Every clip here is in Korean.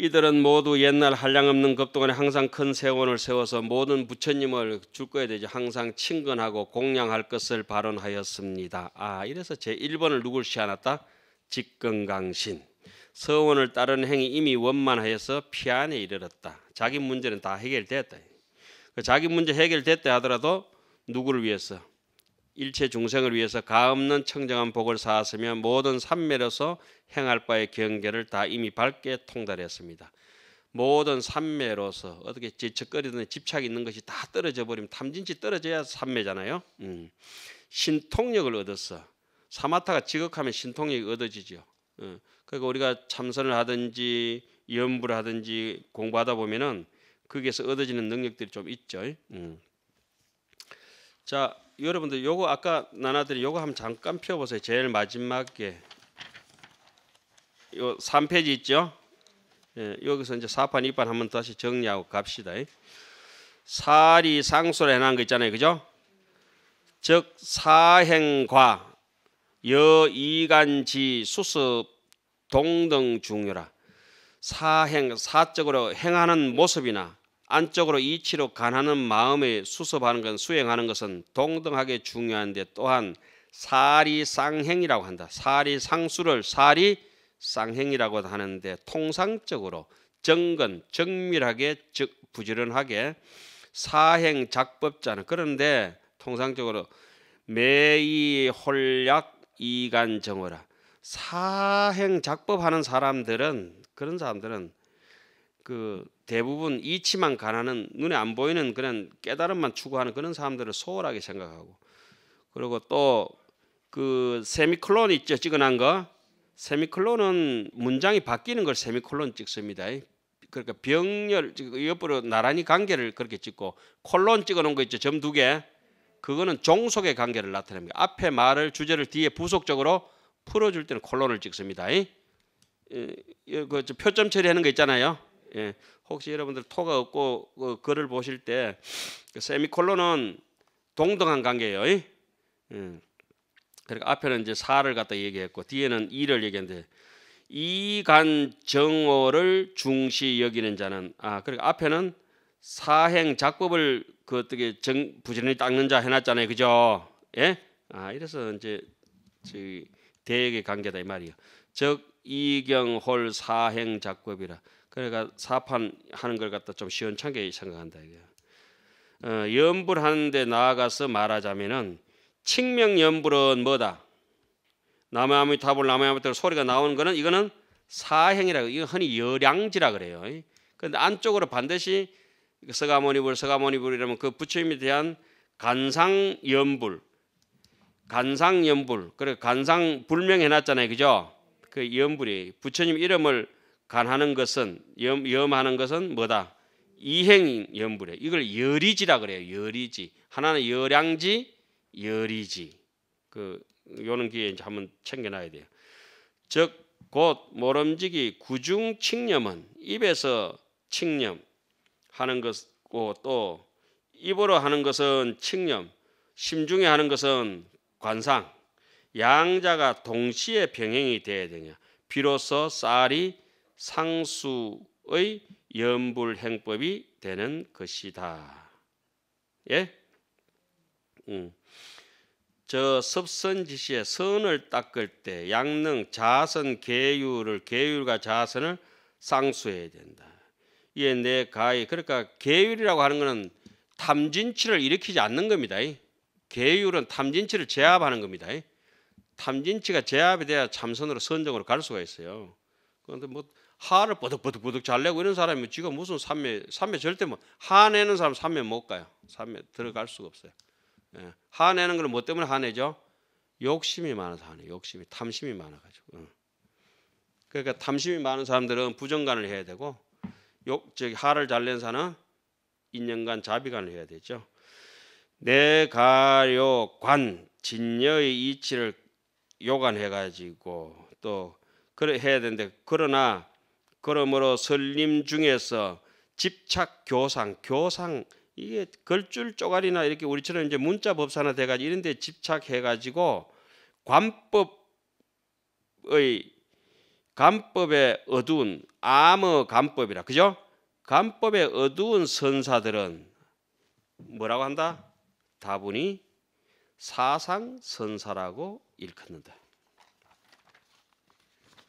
이들은 모두 옛날 한량없는 급동안에 항상 큰 세원을 세워서 모든 부처님을 줄거야 되지 항상 친근하고 공양할 것을 발언하였습니다. 아 이래서 제 1번을 누굴 시하났다? 직근강신 서원을 따른 행위 이미 원만하여서 피안에 이르렀다. 자기 문제는 다해결되다 그 자기 문제 해결됐다 하더라도 누구를 위해서? 일체 중생을 위해서 가없는 청정한 복을 사았으며 모든 삼매로서 행할 바의 경계를 다 이미 밝게 통달했습니다. 모든 삼매로서 어떻게 지척거리든 집착 있는 것이 다 떨어져 버리면 탐진치 떨어져야 삼매잖아요. 음. 신통력을 얻었어. 사마타가 지극하면 신통력이 얻어지죠. 음. 그러니까 우리가 참선을 하든지 연부를 하든지 공부하다 보면은 거기에서 얻어지는 능력들이 좀 있죠. 음. 자, 여러분들 요거 아까 나나들이 요거 한번 잠깐 펴보세요. 제일 마지막에 요 3페이지 있죠? 예, 여기서 이제 4판 2판 한번 다시 정리하고 갑시다. 사리 상소를 해놓은 거 있잖아요. 그죠? 즉 사행과 여이간지 수습 동등 중요라. 사행 사적으로 행하는 모습이나 안쪽으로 이치로 간하는 마음에 수습하는 건 수행하는 것은 동등하게 중요한데 또한 사리상행이라고 한다. 사리상수를 사리상행이라고 하는데 통상적으로 정근 정밀하게 즉 부지런하게 사행 작법자는 그런데 통상적으로 매이 홀략 이간 정어라 사행 작법하는 사람들은 그런 사람들은 그 대부분 이치만 가난은 눈에 안 보이는 그런 깨달음만 추구하는 그런 사람들을 소홀하게 생각하고 그리고 또 그 세미클론 있죠 찍어난 거 세미클론은 문장이 바뀌는 걸 세미클론 찍습니다. 그러니까 병렬 옆으로 나란히 관계를 그렇게 찍고 콜론 찍어놓은 거 있죠 점 두 개 그거는 종속의 관계를 나타냅니다. 앞에 말을 주제를 뒤에 부속적으로 풀어줄 때는 콜론을 찍습니다. 그 표점 처리하는 거 있잖아요. 예, 혹시 여러분들 토가 없고 그 글을 보실 때그 세미콜론은 동등한 관계예요. 예? 그러니까 앞에는 이제 사를 갖다 얘기했고 뒤에는 이를 얘기했는데 이간 정오를 중시 여기는 자는 아 그러니까 앞에는 사행 작법을 그 어떻게 정, 부지런히 닦는 자 해놨잖아요, 그죠? 예? 아 이래서 이제 대액의 관계다 이 말이요. 즉 이경홀 사행 작법이라 그러니까 사판 하는 걸 갖다 좀 시원찮게 생각한다 이거야. 어, 연불하는데 나아가서 말하자면은 칙명 연불은 뭐다? 남아미 답을 남아미 답 소리가 나오는 거는 이거는 사행이라고 이거 흔히 열량지라 그래요. 그런데 안쪽으로 반드시 그 서가모니불 서가모니불이라면 그 부처님에 대한 간상 연불 간상 연불 그래 간상 불명해놨잖아요, 그죠? 그 연불이 부처님 이름을 간하는 것은 염, 염하는 것은 뭐다? 이행 염불에 이걸 열이지라 그래요. 열이지 하나는 열량지, 열이지 그 요런 기회에 이제 한번 챙겨놔야 돼요. 즉 곧 모름지기 구중 칙념은 입에서 칙념하는 것고 또 입으로 하는 것은 칙념, 심중에 하는 것은 관상. 양자가 동시에 병행이 돼야 되냐. 비로소 쌀이 상수의 연불 행법이 되는 것이다. 예? 음. 저 섭선지시에 선을 닦을 때 양능 자선 계율을 계율과 자선을 쌍수해야 된다. 이에 내 가히 그러니까 계율이라고 하는 것은 탐진치를 일으키지 않는 겁니다. 계율은 탐진치를 제압하는 겁니다. 탐진치가 제압이 돼야 참선으로 선정으로 갈 수가 있어요. 그런데 뭐 하를 뻐득뻐득뻐득 잘 내고 이런 사람이 면 지금 무슨 삼매 삼매 절대 뭐 하내는 사람 삼매 못 가요. 삼매 들어갈 수가 없어요. 예. 하내는 건 뭐 때문에 하내죠? 욕심이 많아서 하네. 욕심이 탐심이 많아가지고. 응. 그러니까 탐심이 많은 사람들은 부정관을 해야 되고 욕 저기 하를 잘낸사은 인연관 자비관을 해야 되죠. 내가요관 진여의 이치를 요관해가지고 또 그래 해야 되는데 그러나 그러므로 설림 중에서 집착 교상 교상 이게 걸줄 쪼가리나 이렇게 우리처럼 이제 문자 법사나 돼가지고 이런데 집착해가지고 관법의 관법의 어두운 암어 관법이라 그죠? 관법의 어두운 선사들은 뭐라고 한다? 다분히 사상 선사라고 일컫는다.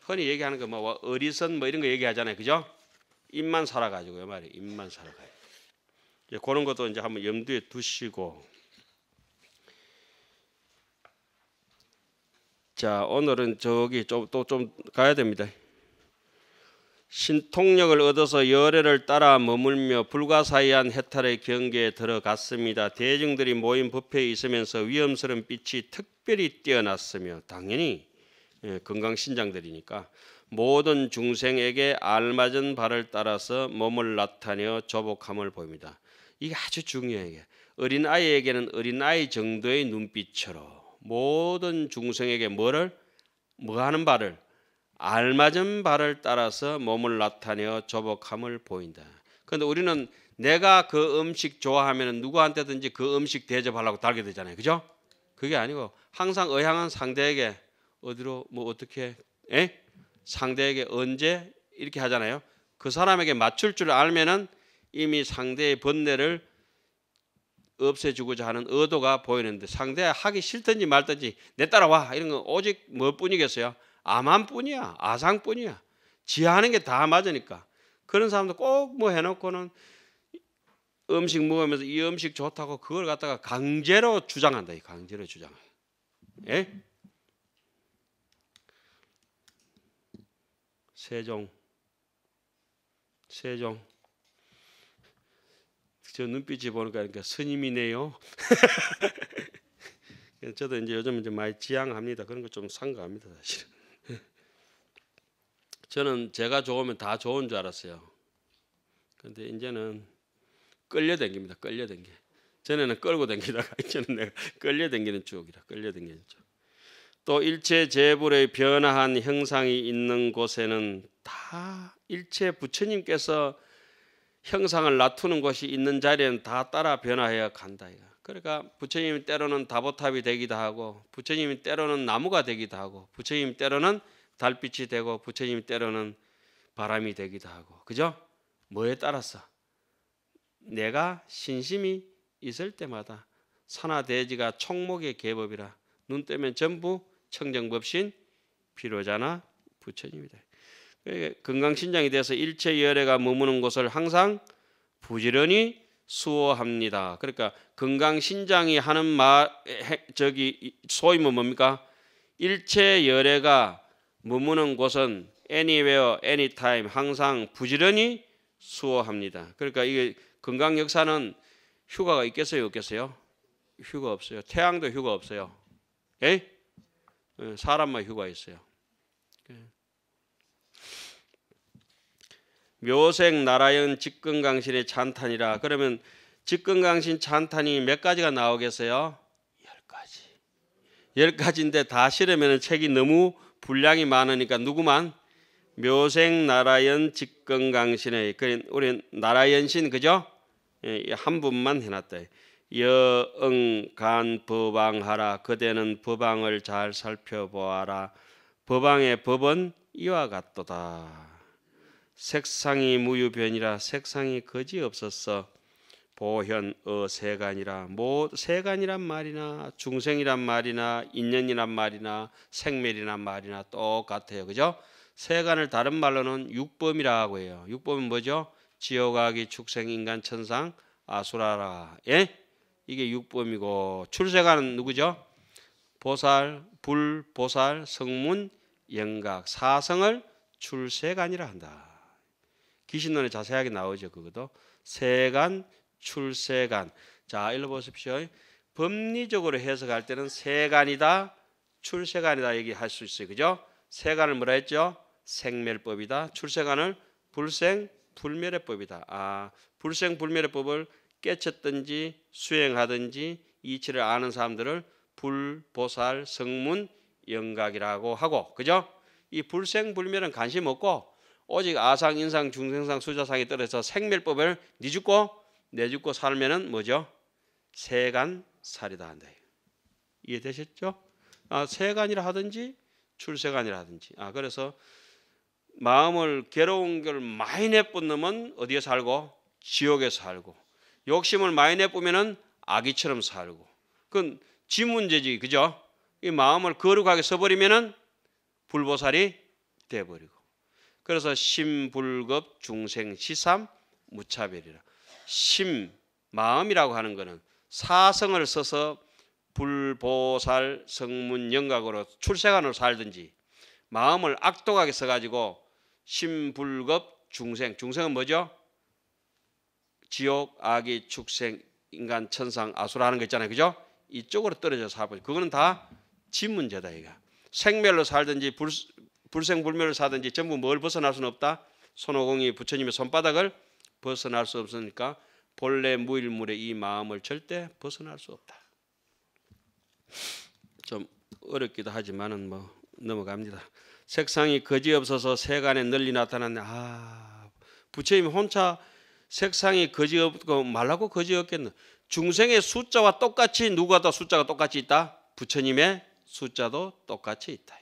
흔히 얘기하는 거뭐 그 뭐, 어리선 뭐 이런 거 얘기하잖아요, 그죠? 입만 살아가지고요, 말이 입만 살아가요. 이제 그런 것도 이제 한번 염두에 두시고. 자, 오늘은 저기 좀또좀 좀 가야 됩니다. 신통력을 얻어서 열애를 따라 머물며 불가사의한 해탈의 경계에 들어갔습니다. 대중들이 모인 법회에 있으면서 위험스러운 빛이 특별히 뛰어났으며 당연히 예, 건강 신장들이니까 모든 중생에게 알맞은 발을 따라서 몸을 나타내어 조복함을 보입니다. 이게 아주 중요해요. 어린 아이에게는 어린 아이 정도의 눈빛으로 모든 중생에게 뭐를 뭐 하는 발을 알맞은 발을 따라서 몸을 나타내어 조복함을 보인다. 그런데 우리는 내가 그 음식 좋아하면 누구한테든지 그 음식 대접하려고 달게 되잖아요. 그죠? 그게 아니고 항상 의향한 상대에게 어디로 뭐 어떻게 에? 예? 상대에게 언제 이렇게 하잖아요. 그 사람에게 맞출 줄 알면은 이미 상대의 번뇌를 없애주고자 하는 의도가 보이는데 상대 하기 싫든지 말든지 내 따라와 이런 건 오직 뭐뿐이겠어요? 암만뿐이야 아상뿐이야. 지 하는 게 다 맞으니까 그런 사람도 꼭 뭐 해놓고는 음식 먹으면서 이 음식 좋다고 그걸 갖다가 강제로 주장한다. 이 강제로 주장. 한다 예? 세종 세종 저 눈빛이 보니까 그러니까 스님이네요. 저도 이제 요즘 이제 많이 지양합니다. 그런 거 좀 상가합니다 사실은. 저는 제가 좋으면 다 좋은 줄 알았어요. 근데 이제는 끌려 댕깁니다. 끌려 댕기. 전에는 끌고 댕기다가 이제는 내가 끌려 댕기는 쪽이라 끌려 댕기는 쪽. 또 일체 재불의 변화한 형상이 있는 곳에는 다 일체 부처님께서 형상을 나투는 곳이 있는 자리에는 다 따라 변화해야 간다 이거. 그러니까 부처님이 때로는 다보탑이 되기도 하고 부처님이 때로는 나무가 되기도 하고 부처님이 때로는 달빛이 되고 부처님이 때로는 바람이 되기도 하고 그죠? 뭐에 따라서 내가 신심이 있을 때마다 산하 대지가 총목의 계법이라 눈 뜨면 전부 청정법신 피로자나 부처님이다. 그 건강신장이 돼서 일체 열애가 머무는 곳을 항상 부지런히 수호합니다. 그러니까 건강신장이 하는 말 저기 소임은 뭐 뭡니까? 일체 열애가 머무는 곳은 anywhere, anytime 항상 부지런히 수호합니다. 그러니까 이게 건강 역사는 휴가가 있겠어요, 없겠어요? 휴가 없어요. 태양도 휴가 없어요. 에 예, 사람만 휴가했어요. 예. 묘생 나라연 직근강신의 찬탄이라 그러면 직근강신 찬탄이 몇 가지가 나오겠어요? 열 가지. 열 가지인데 다 실으면 책이 너무 분량이 많으니까 누구만 묘생 나라연 직근강신의 우리 나라연신 그죠? 예, 한 분만 해놨다. 여응간 법왕하라 그대는 법왕을 잘 살펴보아라 법왕의 법은 이와 같도다 색상이 무유변이라 색상이 거지 없었어 보현 어세간이라 뭐 세간이란 말이나 중생이란 말이나 인연이란 말이나 생멸이란 말이나 똑같아요 그죠 세간을 다른 말로는 육범이라고 해요 육범은 뭐죠 지옥아기 축생 인간 천상 아수라라 예 이게 육범이고 출세가는 누구죠? 보살, 불, 보살, 성문, 영각 사성을 출세간이라 한다. 기신론에 자세하게 나오죠. 그것도 세간, 출세간. 자, 읽어보십시오. 법리적으로 해석할 때는 세간이다, 출세간이다 얘기할 수 있어요. 그죠? 세간을 뭐라 했죠? 생멸법이다. 출세간을 불생 불멸의 법이다. 아, 불생 불멸의 법을 깨쳤든지 수행하든지 이치를 아는 사람들을 불보살 성문 영각이라고 하고 그죠? 이 불생불멸은 관심 없고 오직 아상 인상 중생상 수자상에 떨어서 생멸법을 니 죽고 내 죽고 살면은 뭐죠? 세간 살이다 한다. 이해되셨죠? 아, 세간이라 하든지 출세간이라 하든지. 아, 그래서 마음을 괴로운 걸 많이 내뿜는 놈은 어디에 살고? 지옥에 서 살고 욕심을 많이 내뿜으면 아기처럼 살고 그건 지 문제지 그죠? 이 마음을 거룩하게 써버리면 불보살이 돼버리고 그래서 심불급 중생 시삼 무차별이라 심 마음이라고 하는 것은 사성을 써서 불보살 성문 영각으로 출세관으로 살든지 마음을 악독하게 써가지고 심불급 중생 중생은 뭐죠? 지옥, 아기, 축생, 인간, 천상, 아수라는 거 있잖아요. 그죠? 이쪽으로 떨어져서 살고 그거는 다 집 문제다 이거. 생멸로 살든지 불, 불생불멸을 사든지 전부 뭘 벗어날 수는 없다. 손오공이 부처님의 손바닥을 벗어날 수 없으니까 본래 무일물의 이 마음을 절대 벗어날 수 없다. 좀 어렵기도 하지만은 뭐 넘어갑니다. 색상이 거지 없어서 세간에 널리 나타났네. 아 부처님 혼자 색상이 거지 없고 말라고 거지 없겠는 중생의 숫자와 똑같이 누가 더 숫자가 똑같이 있다? 부처님의 숫자도 똑같이 있다.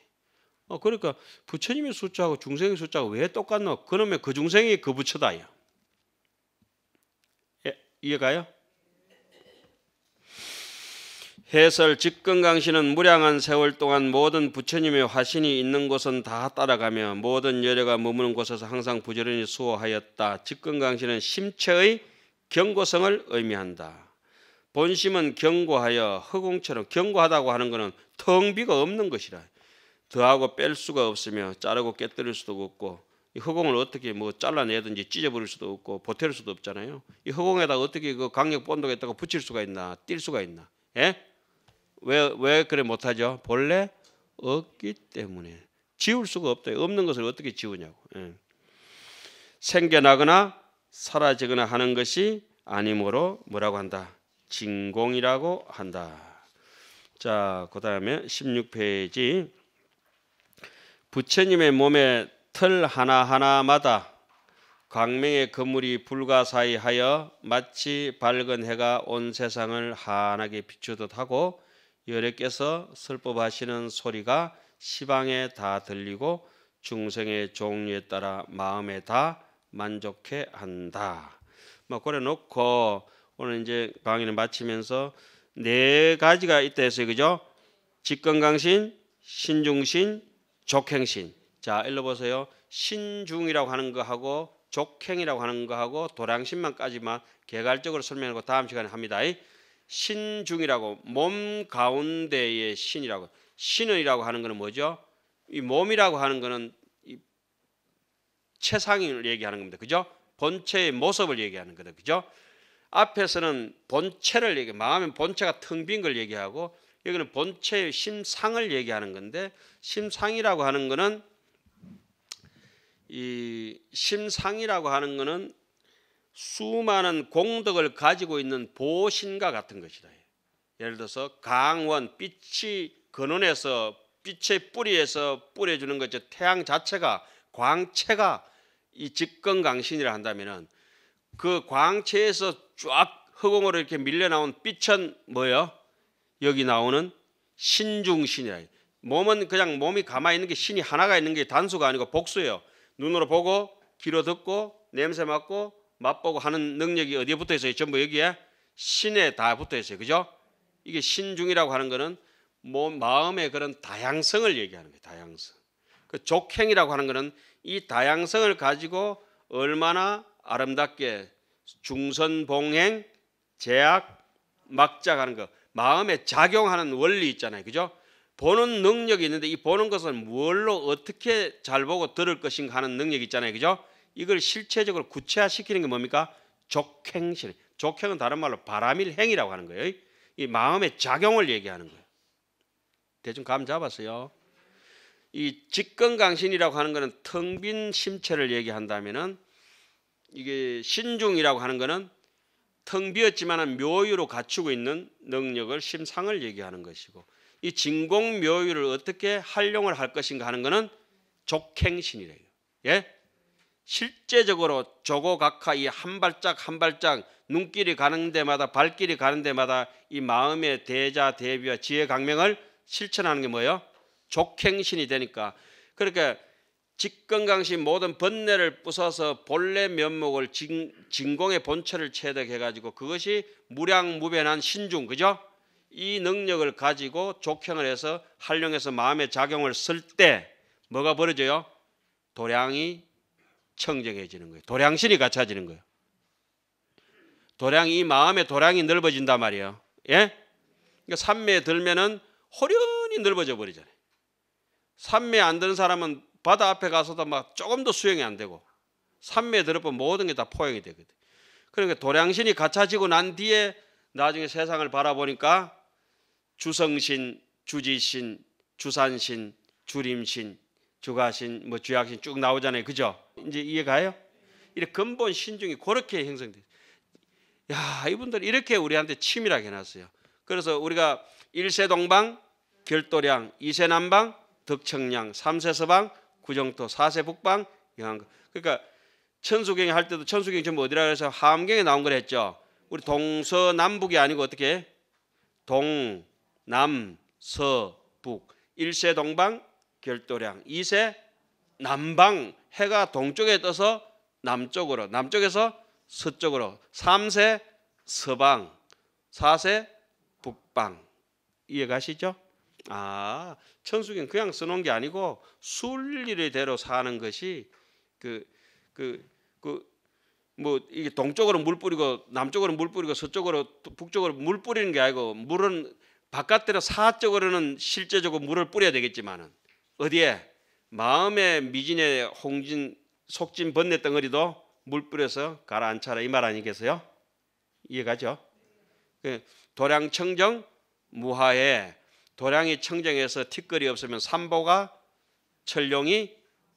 어 그러니까 부처님의 숫자하고 중생의 숫자가 왜 똑같노? 그놈의 그 중생이 그부처다 예, 이해가요? 해설 직근 강신은 무량한 세월 동안 모든 부처님의 화신이 있는 곳은 다 따라가며 모든 여려가 머무는 곳에서 항상 부지런히 수호하였다. 직근 강신은 심체의 경고성을 의미한다. 본심은 경고하여 허공처럼 경고하다고 하는 것은 텅비가 없는 것이라. 더하고 뺄 수가 없으며 자르고 깨뜨릴 수도 없고 이 허공을 어떻게 뭐 잘라내든지 찢어버릴 수도 없고 보탤 수도 없잖아요. 이 허공에다 어떻게 그 강력 본도가있다고 붙일 수가 있나, 뛸 수가 있나? 예? 왜, 왜 그래 못하죠? 본래 없기 때문에. 지울 수가 없다. 없는 것을 어떻게 지우냐고. 예. 생겨나거나 사라지거나 하는 것이 아니므로 뭐라고 한다? 진공이라고 한다. 자, 그 다음에 16페이지. 부처님의 몸의 틀 하나하나마다 광명의 그물이 불가사의하여 마치 밝은 해가 온 세상을 환하게 비추듯 하고 여래께서 설법하시는 소리가 시방에 다 들리고 중생의 종류에 따라 마음에 다 만족해 한다. 막 뭐 그래 놓고 오늘 이제 강의를 마치면서 네 가지가 있다 했어요. 그죠? 직건강신, 신중신, 족행신. 자, 일러 보세요. 신중이라고 하는 거하고 족행이라고 하는 거하고 도량신만까지만 개괄적으로 설명하고 다음 시간에 합니다. 신중이라고 몸 가운데의 신이라고 신은이라고 하는 것은 뭐죠? 이 몸이라고 하는 것은 최상을 얘기하는 겁니다. 그죠? 본체의 모습을 얘기하는 거다. 그죠? 앞에서는 본체를 얘기, 마음은 본체가 텅 빈 걸 얘기하고 여기는 본체의 심상을 얘기하는 건데 심상이라고 하는 것은 이 심상이라고 하는 것은 수많은 공덕을 가지고 있는 보신과 같은 것이다. 예를 들어서 강원 빛이 근원에서 빛의 뿌리에서 뿌려주는 것이 태양 자체가 광채가 이 직건강신이라 한다면은 그 광채에서 쫙 허공으로 이렇게 밀려나온 빛은 뭐요? 여기 나오는 신중신이라. 몸은 그냥 몸이 가만히 있는 게 신이 하나가 있는 게 단수가 아니고 복수예요. 눈으로 보고 귀로 듣고 냄새 맡고 맛보고 하는 능력이 어디에 붙어 있어요? 전부 여기에 신에 다 붙어 있어요. 그죠? 이게 신중이라고 하는 거는 몸, 뭐 마음의 그런 다양성을 얘기하는 거예요. 다양성. 그 족행이라고 하는 거는 이 다양성을 가지고 얼마나 아름답게 중선봉행, 제약, 막작하는 거 마음에 작용하는 원리 있잖아요. 그죠? 보는 능력이 있는데 이 보는 것은 뭘로 어떻게 잘 보고 들을 것인가 하는 능력이 있잖아요. 그죠? 이걸 실체적으로 구체화시키는 게 뭡니까? 족행실. 족행은 다른 말로 바람일 행이라고 하는 거예요. 이 마음의 작용을 얘기하는 거예요. 대충 감 잡았어요. 이 직근강신이라고 하는 거는 텅빈 심체를 얘기한다면은 이게 신중이라고 하는 거는 텅비었지만 묘유로 갖추고 있는 능력을 심상을 얘기하는 것이고 이 진공 묘유를 어떻게 활용을 할 것인가 하는 거는 족행신이래요. 예? 실제적으로 조고각하이 한 발짝 한 발짝 눈길이 가는 데마다 발길이 가는 데마다 이 마음의 대자 대비와 지혜 강명을 실천하는 게 뭐예요? 족행신이 되니까 그러니까 직건강신 모든 번뇌를 부숴서 본래 면목을 진, 진공의 본체를 체득해가지고 그것이 무량무변한 신중 그죠? 이 능력을 가지고 족행을 해서 활용해서 마음의 작용을 쓸 때 뭐가 벌어져요? 도량이 청정해지는 거예요. 도량신이 갖춰지는 거예요. 도량이 마음의 도량이 넓어진단 말이에요. 예? 그러니까 산매에 들면은 호련히 넓어져 버리잖아요. 산매에 안 드는 사람은 바다 앞에 가서도 막 조금도 수영이 안 되고 산매에 들어보면 모든 게 다 포용이 되거든. 그러니까 도량신이 갖춰지고 난 뒤에 나중에 세상을 바라보니까 주성신, 주지신, 주산신, 주림신, 주가신, 뭐 주약신 쭉 나오잖아요. 그죠? 이제 이해가요? 이렇게 근본 신중이 그렇게 형성돼. 야 이분들 이렇게 우리한테 치밀하게 해놨어요. 그래서 우리가 일세 동방 결도량, 이세 남방 덕청량, 삼세 서방 구정토, 사세 북방 영안. 그러니까 천수경에 할 때도 천수경 전부 어디라 그래서 함경에 나온 걸 했죠. 우리 동서남북이 아니고 어떻게 동, 남, 서, 북. 일세 동방 결도량, 이세 남방 해가 동쪽에 떠서 남쪽으로 남쪽에서 서쪽으로 3세 서방 4세 북방 이해가시죠? 아 천수경 그냥 써놓은 게 아니고 순리대로 를 사는 것이 그 그 그 뭐 이게 동쪽으로 물 뿌리고 남쪽으로 물 뿌리고 서쪽으로 북쪽으로 물 뿌리는 게 아니고 물은 바깥으로 사적으로는 실제적으로 물을 뿌려야 되겠지만은 어디에 마음의 미진의 홍진 속진 번뇌 덩어리도 물 뿌려서 가라앉혀라 이 말 아니겠어요? 이해가죠? 그 도량청정 무하에 도량이 청정해서 티끌이 없으면 삼보가 철룡이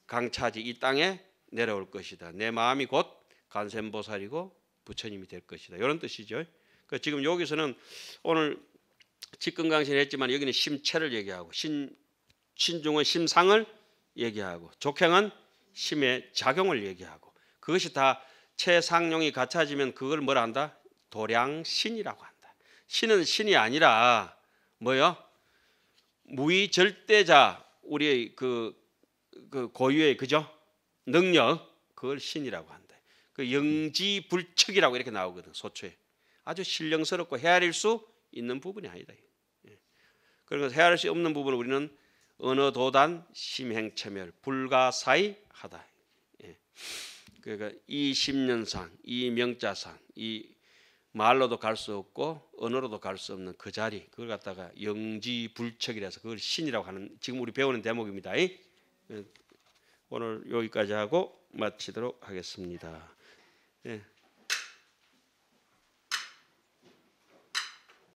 강차지 이 땅에 내려올 것이다. 내 마음이 곧 간센보살이고 부처님이 될 것이다. 이런 뜻이죠. 그러니까 지금 여기서는 오늘 직근강신 했지만 여기는 심체를 얘기하고 신, 신중은 심상을 얘기하고 족행은 심의 작용을 얘기하고 그것이 다 최상용이 갖춰지면 그걸 뭐라 한다? 도량신이라고 한다. 신은 신이 아니라 뭐요? 무위절대자 우리의 그, 그 고유의 그죠? 능력 그걸 신이라고 한다. 그 영지불측이라고 이렇게 나오거든 소초에 아주 신령스럽고 헤아릴 수 있는 부분이 아니다. 예. 그러니 헤아릴 수 없는 부분을 우리는 어느 도단 심행체멸 불가사의하다. 예. 그러니까 이 심년상, 이 명자상, 이 말로도 갈 수 없고 언어로도 갈 수 없는 그 자리 그걸 갖다가 영지불척이라서 그걸 신이라고 하는 지금 우리 배우는 대목입니다. 예. 오늘 여기까지 하고 마치도록 하겠습니다. 예.